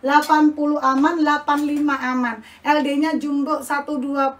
80 aman, 85 aman. LD-nya jumbo 120.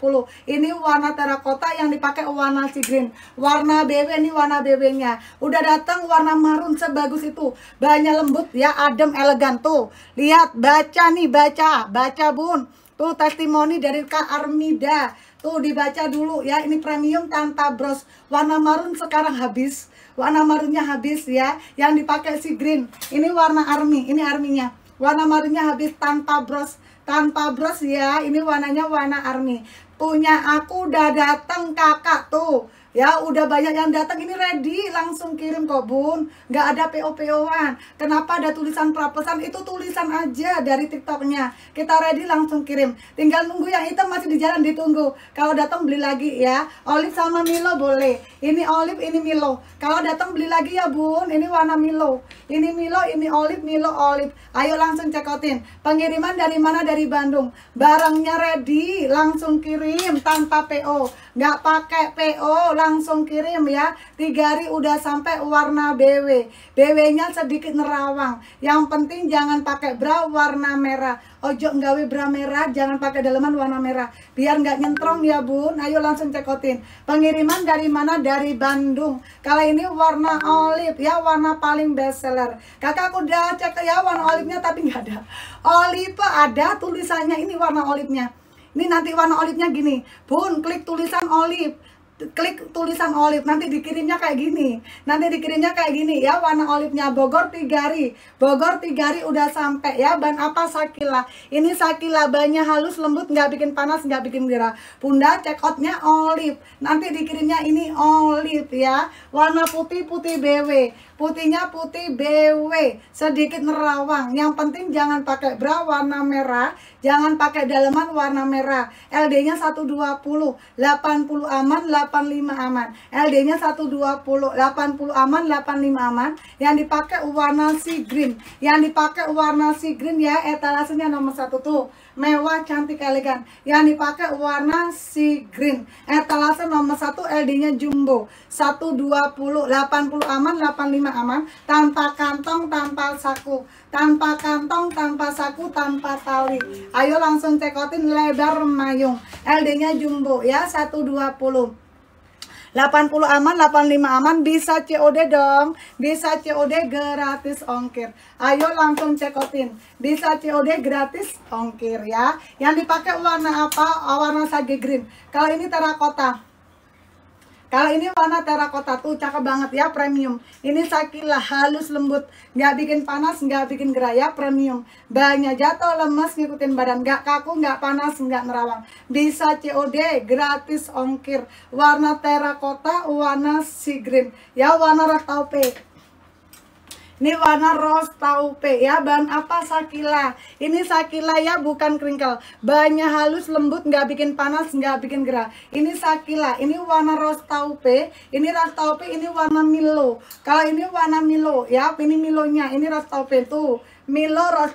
Ini warna terakota yang dipakai warna si green. Warna bw ini warna bw nya Udah datang warna marun sebagus itu. Banyak lembut ya, adem, elegan tuh. Lihat, baca nih, baca. Baca, Bun. Tuh testimoni dari Kak Armida. Tuh dibaca dulu ya, ini premium tanpa bros. Warna marun sekarang habis. Warna marunnya habis ya, yang dipakai si green. Ini warna army, ini arminya. Warna madunya habis tanpa bros, tanpa bros ya. Ini warnanya warna army. Punya aku udah dateng kakak tuh Ya, udah banyak yang datang ini ready, langsung kirim kok, Bun. Nggak ada PO-PO-an. Kenapa ada tulisan prapesan? Itu tulisan aja dari TikToknya. Kita ready langsung kirim. Tinggal nunggu yang hitam masih di jalan ditunggu. Kalau datang beli lagi ya. Olive sama Milo boleh. Ini olive, ini Milo. Kalau datang beli lagi ya, Bun. Ini warna Milo. Ini Milo, ini olive, Milo olive. Ayo langsung cekotin. Pengiriman dari mana? Dari Bandung. Barangnya ready, langsung kirim tanpa PO. Nggak pakai PO langsung kirim ya. Tiga hari udah sampai warna BW. BW-nya sedikit nerawang. Yang penting jangan pakai bra warna merah. Ojo nggawe bra merah, jangan pakai daleman warna merah. Biar nggak nyentrong ya bun. Ayo langsung cekotin. Pengiriman dari mana? Dari Bandung. kalau ini warna olive ya, warna paling best seller. Kakak udah cek ya warna olive-nya tapi nggak ada. Olive ada tulisannya ini warna olive-nya. Ini nanti warna olive-nya gini. Bun, klik tulisan olive klik tulisan olive nanti dikirimnya kayak gini nanti dikirimnya kayak gini ya warna olive-nya Bogor Tigari Bogor Tigari udah sampai ya ban apa sakila ini sakila bannya halus lembut nggak bikin panas nggak bikin gerah bunda check outnya olive nanti dikirimnya ini olive ya warna putih putih BW putihnya putih BW sedikit nerawang yang penting jangan pakai bra warna merah jangan pakai daleman warna merah LD nya 120 80 aman 80 85 aman. LD-nya 120, 80 aman, 85 aman. Yang dipakai warna si green. Yang dipakai warna si green ya, etalasenya nomor satu tuh. Mewah, cantik, elegan. Yang dipakai warna si green. Etalase nomor satu LD-nya jumbo. 120, 80 aman, 85 aman. Tanpa kantong, tanpa saku. Tanpa kantong, tanpa saku, tanpa tali. Ayo langsung cekotin lebar mayung. LD-nya jumbo ya 120 80 aman, 85 aman, bisa COD dong. Bisa COD gratis ongkir. Ayo langsung cekotin Bisa COD gratis ongkir ya. Yang dipakai warna apa? Oh, warna sage green. Kalau ini terakota. Kalau ini warna terakota tuh cakep banget ya premium. Ini sakila halus lembut, nggak bikin panas, nggak bikin gerah ya premium. Banyak jatuh lemes ngikutin badan, nggak kaku, nggak panas, nggak nerawang. Bisa COD, gratis ongkir. Warna terakota, warna si green, ya warna red taupe. Ini warna rose taupe ya. Bahan apa? Sakila. Ini sakila ya, bukan kringkel. Banyak halus, lembut, nggak bikin panas, nggak bikin gerah. Ini sakila. Ini warna rose taupe. Ini rose taupe, ini warna milo. Kalau ini warna milo ya, ini milonya. Ini rose taupe tuh. Milo rose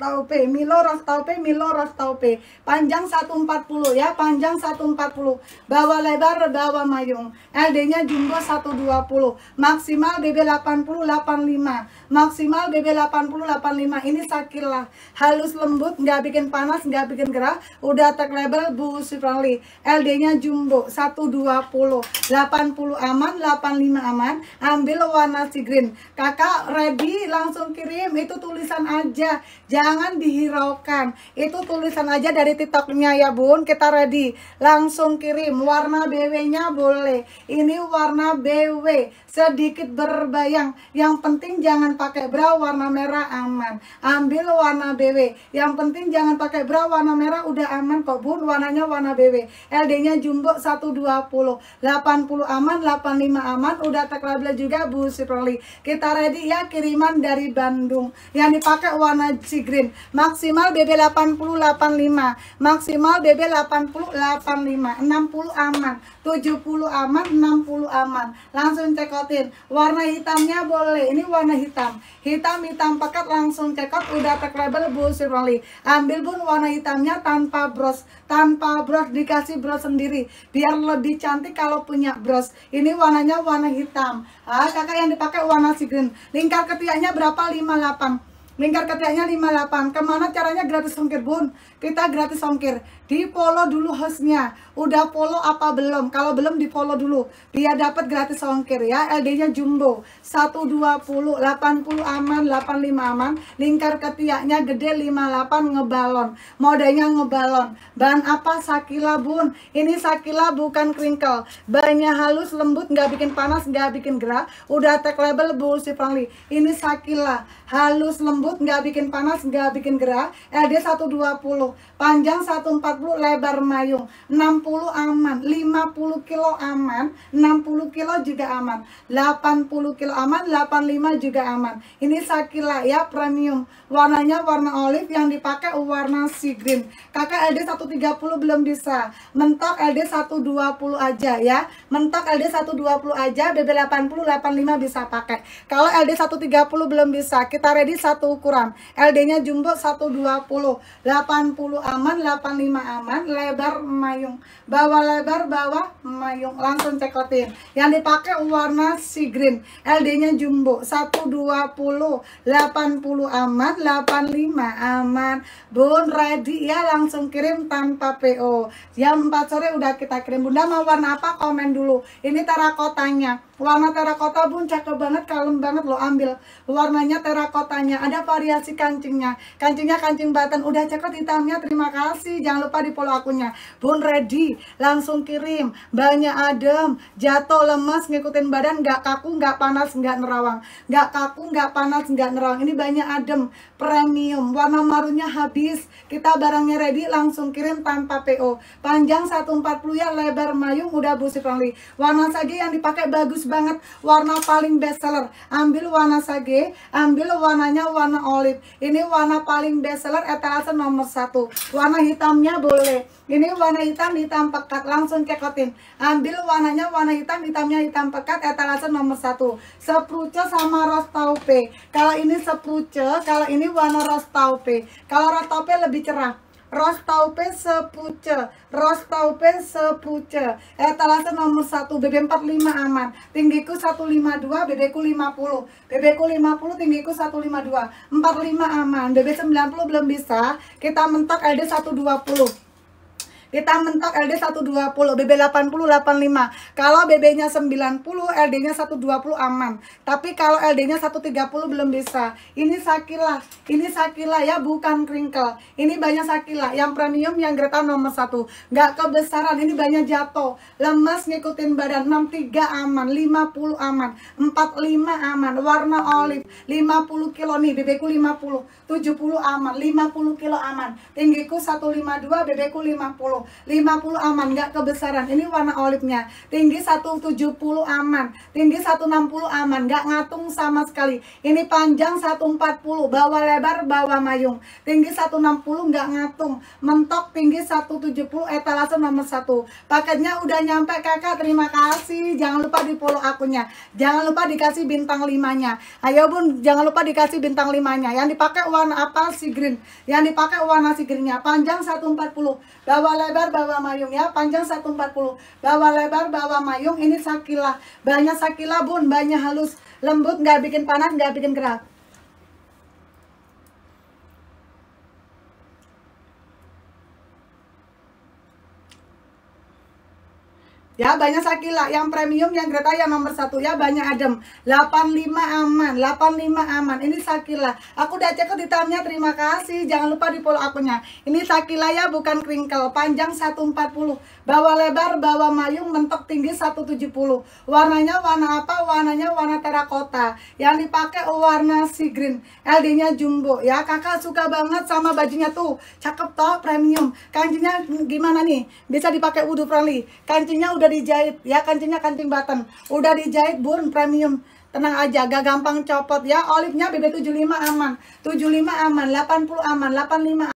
taupe, Milo Raf taupe, Milo Raf taupe. Panjang 140 ya, panjang 140. bawa lebar, bawa mayung. LD-nya jumbo 120. Maksimal BB 80 85. Maksimal BB 80 85. Ini lah Halus lembut, nggak bikin panas, nggak bikin gerah. Udah tag label Bu Sifrali. LD-nya jumbo 120. 80 aman 85 aman ambil warna si green kakak ready langsung kirim itu tulisan aja jangan dihiraukan itu tulisan aja dari tiktoknya ya bun kita ready langsung kirim warna BW nya boleh ini warna BW sedikit berbayang yang penting jangan pakai bra warna merah aman ambil warna BW yang penting jangan pakai bra warna merah udah aman kok bun warnanya warna BW LD nya jumbo 120 8 80 aman, 85 aman, udah tag label juga Bu Siproli. Kita ready ya kiriman dari Bandung yang dipakai warna si green. Maksimal BB 80 85, maksimal BB 80 85, 60 aman. 70 aman, 60 aman. Langsung cekotin. Warna hitamnya boleh. Ini warna hitam. Hitam-hitam pekat langsung cekot udah tag label Bu Shirley. Ambil pun warna hitamnya tanpa bros. Tanpa bros dikasih bros sendiri. Biar lebih cantik kalau punya bros. Ini warnanya warna hitam. Ah, kakak yang dipakai warna si green. Lingkar ketiaknya berapa? 58 lingkar ketiaknya 58 kemana caranya gratis ongkir bun kita gratis ongkir. Di polo dulu hostnya. Udah polo apa belum? Kalau belum di polo dulu. Dia dapat gratis ongkir ya. LD-nya jumbo. 120, 80 aman, 85 aman. Lingkar ketiaknya gede 58 ngebalon. Modenya ngebalon. Bahan apa? Sakila bun. Ini sakila bukan crinkle. Bahannya halus, lembut, nggak bikin panas, nggak bikin gerak. Udah tag label Bulsi Franly. Ini sakila. Halus, lembut, nggak bikin panas, nggak bikin gerah. LD 120 panjang 140, lebar mayung, 60 aman, 50 kilo aman, 60 kilo juga aman, 80 kilo aman, 85 juga aman. Ini sakila ya premium, warnanya warna olive yang dipakai warna sea green. Kakak LD 130 belum bisa, mentok LD 120 aja ya, mentok LD 120 aja, BB 80, 85 bisa pakai. Kalau LD 130 belum bisa, kita ready satu ukuran, LD-nya jumbo 120, 80 aman, 85 aman, lebar mayung. Bawah lebar, bawah mayung. Langsung cekotin. Yang dipakai warna si green. LD-nya jumbo. 120, 80 aman, 85 aman. Bun, ready ya. Langsung kirim tanpa PO. Jam 4 sore udah kita kirim. Bunda mau warna apa? Komen dulu. Ini terakotanya Warna terakota pun cakep banget, kalem banget lo ambil. Warnanya terakotanya, ada variasi kancingnya. Kancingnya kancing batan, udah cakep hitamnya. Terima kasih. Jangan lupa di follow akunnya. Bun ready, langsung kirim. Banyak adem, jatuh lemas ngikutin badan, nggak kaku, nggak panas, nggak nerawang. Nggak kaku, nggak panas, nggak nerawang. Ini banyak adem, premium. Warna marunnya habis. Kita barangnya ready, langsung kirim tanpa PO. Panjang 140 ya, lebar mayung, udah busi friendly Warna saja yang dipakai bagus banget warna paling best seller ambil warna sage ambil warnanya warna olive ini warna paling best seller etalase nomor satu warna hitamnya boleh ini warna hitam hitam pekat langsung cekotin ambil warnanya warna hitam hitamnya hitam pekat etalase nomor satu sepruce sama rostaupe kalau ini sepruce kalau ini warna rostaupe kalau rostaupe lebih cerah Rostau Rostaupen sepuce, Rostaupen sepuce. Etalase eh, nomor 1, BB45 aman. Tinggiku 152, BB-ku 50. BB-ku 50, tinggiku 152. 45 aman, BB90 belum bisa. Kita mentok ada 120. Kita mentok LD 120, BB 80 85. Kalau BB-nya 90, LD-nya 120 aman. Tapi kalau LD-nya 130 belum bisa. Ini sakila, ini sakila ya, bukan crinkle. Ini banyak sakila, yang premium yang gretan nomor 1. Nggak kebesaran, ini banyak jatuh. lemas ngikutin badan, 63 aman, 50 aman, 45 aman, warna olive, 50 kilo nih, BB ku 50, 70 aman, 50 kilo aman. Tinggiku 152, BB ku 50. 50 aman nggak kebesaran ini warna olive-nya tinggi 170 aman tinggi 160 aman nggak ngatung sama sekali ini panjang 140 bawa lebar bawa mayung tinggi 160 nggak ngatung mentok tinggi 170 etalase nomor 1 paketnya udah nyampe kakak terima kasih jangan lupa di follow akunnya jangan lupa dikasih bintang 5 nya ayo bun jangan lupa dikasih bintang 5 nya yang dipakai warna apa si green yang dipakai warna si greennya panjang 140 bawah lebar lebar bawah mayung ya, panjang 140. Bawah lebar bawah mayung ini sakila. Banyak sakila bun, banyak halus, lembut, nggak bikin panas, nggak bikin gerak. ya banyak sakila yang premium yang kereta, yang nomor satu ya banyak adem 85 aman 85 aman ini sakila aku udah cek di tamnya. terima kasih jangan lupa di follow akunya. ini sakila ya bukan kringkel panjang 140 Bawa lebar bawa mayung mentok tinggi 170 warnanya warna apa warnanya warna terakota yang dipakai oh, warna si green LD nya jumbo ya kakak suka banget sama bajunya tuh cakep toh premium kancingnya gimana nih bisa dipakai wudhu friendly kancingnya udah dijahit ya kancingnya kancing button udah dijahit burn premium tenang aja gak gampang copot ya olive nya BB75 aman 75 aman 80 aman 85 aman